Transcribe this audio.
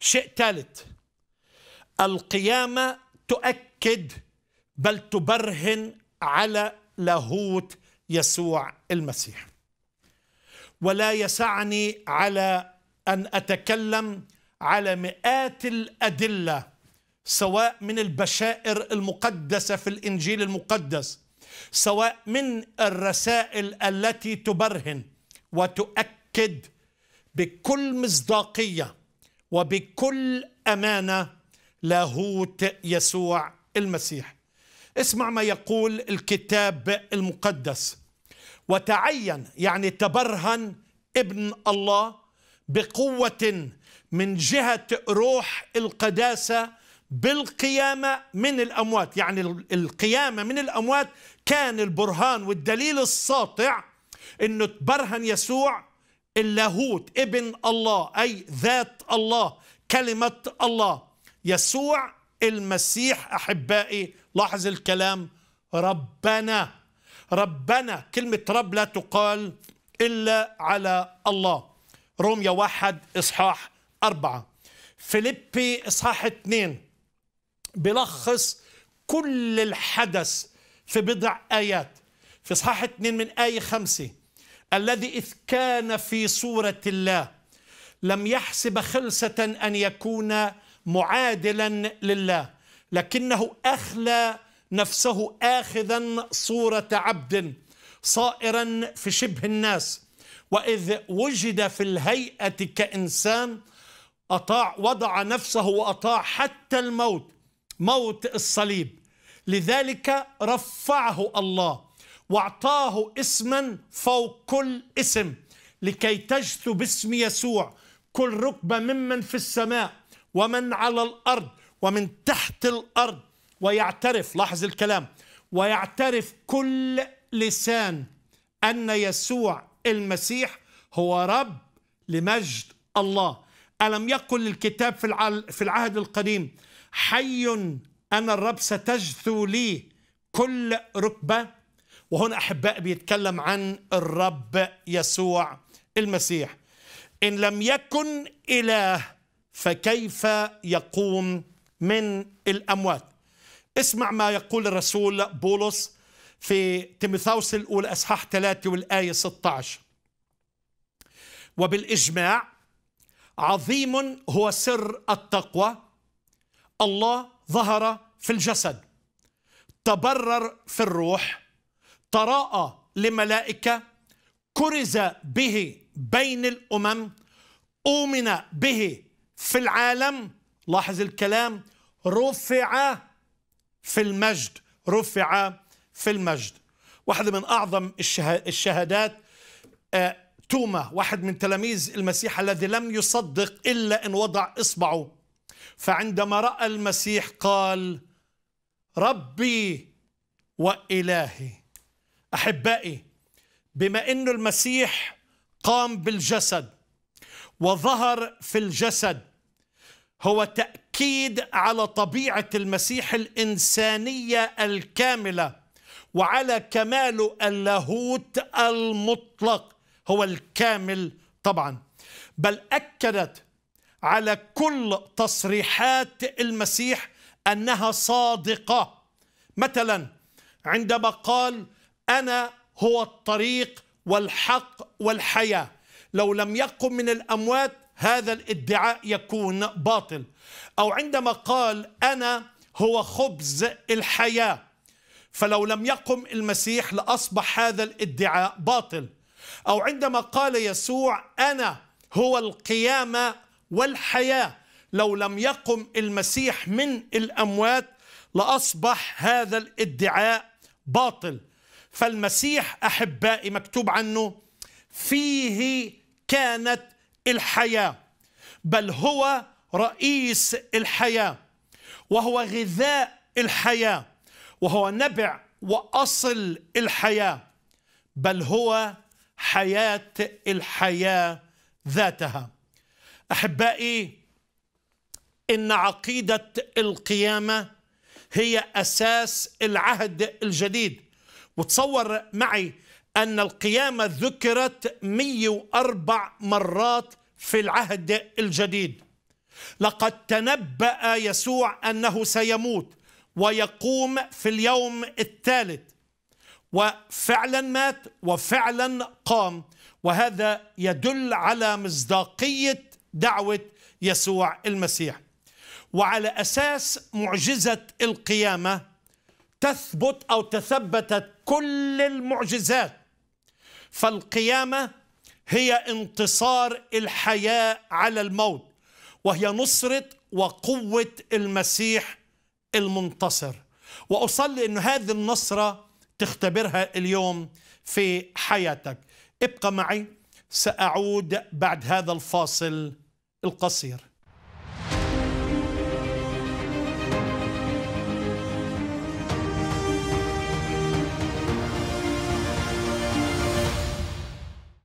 شيء ثالث القيامة تؤكد بل تبرهن على لاهوت يسوع المسيح ولا يسعني على أن أتكلم على مئات الأدلة سواء من البشائر المقدسة في الإنجيل المقدس سواء من الرسائل التي تبرهن وتؤكد بكل مصداقيه وبكل امانه لاهوت يسوع المسيح اسمع ما يقول الكتاب المقدس وتعين يعني تبرهن ابن الله بقوه من جهه روح القداسه بالقيامه من الاموات يعني القيامه من الاموات كان البرهان والدليل الساطع انه تبرهن يسوع اللاهوت ابن الله أي ذات الله كلمة الله يسوع المسيح أحبائي لاحظ الكلام ربنا ربنا كلمة رب لا تقال إلا على الله روميا واحد إصحاح أربعة فيليبي إصحاح اثنين بلخص كل الحدث في بضع آيات في إصحاح اثنين من آية خمسة الذي إذ كان في صورة الله لم يحسب خلسة أن يكون معادلا لله لكنه أخلى نفسه آخذا صورة عبد صائرا في شبه الناس وإذ وجد في الهيئة كإنسان أطاع وضع نفسه وأطاع حتى الموت موت الصليب لذلك رفعه الله واعطاه اسما فوق كل اسم لكي تجثو باسم يسوع كل ركبه ممن في السماء ومن على الارض ومن تحت الارض ويعترف لاحظ الكلام ويعترف كل لسان ان يسوع المسيح هو رب لمجد الله الم يقل الكتاب في في العهد القديم حي انا الرب ستجثو لي كل ركبه وهنا أحباء بيتكلم عن الرب يسوع المسيح إن لم يكن إله فكيف يقوم من الأموات اسمع ما يقول الرسول بولس في تيموثاوس الأولى أصحاح 3 والآية 16 وبالإجماع عظيم هو سر التقوى الله ظهر في الجسد تبرر في الروح تراءى لملائكة كرز به بين الأمم أؤمن به في العالم لاحظ الكلام رفع في المجد رفع في المجد واحدة من أعظم الشهادات آه، توما واحد من تلاميذ المسيح الذي لم يصدق إلا أن وضع إصبعه فعندما رأى المسيح قال ربي وإلهي احبائي بما انه المسيح قام بالجسد وظهر في الجسد هو تاكيد على طبيعه المسيح الانسانيه الكامله وعلى كمال اللاهوت المطلق هو الكامل طبعا بل اكدت على كل تصريحات المسيح انها صادقه مثلا عندما قال انا هو الطريق والحق والحياه لو لم يقم من الاموات هذا الادعاء يكون باطل او عندما قال انا هو خبز الحياه فلو لم يقم المسيح لاصبح هذا الادعاء باطل او عندما قال يسوع انا هو القيامه والحياه لو لم يقم المسيح من الاموات لاصبح هذا الادعاء باطل فالمسيح أحبائي مكتوب عنه فيه كانت الحياة بل هو رئيس الحياة وهو غذاء الحياة وهو نبع وأصل الحياة بل هو حياة الحياة ذاتها أحبائي إن عقيدة القيامة هي أساس العهد الجديد وتصور معي أن القيامة ذكرت 104 مرات في العهد الجديد لقد تنبأ يسوع أنه سيموت ويقوم في اليوم الثالث وفعلا مات وفعلا قام وهذا يدل على مصداقية دعوة يسوع المسيح وعلى أساس معجزة القيامة تثبت أو تثبتت كل المعجزات فالقيامة هي انتصار الحياة على الموت وهي نصرة وقوة المسيح المنتصر وأصلي أن هذه النصرة تختبرها اليوم في حياتك ابقى معي سأعود بعد هذا الفاصل القصير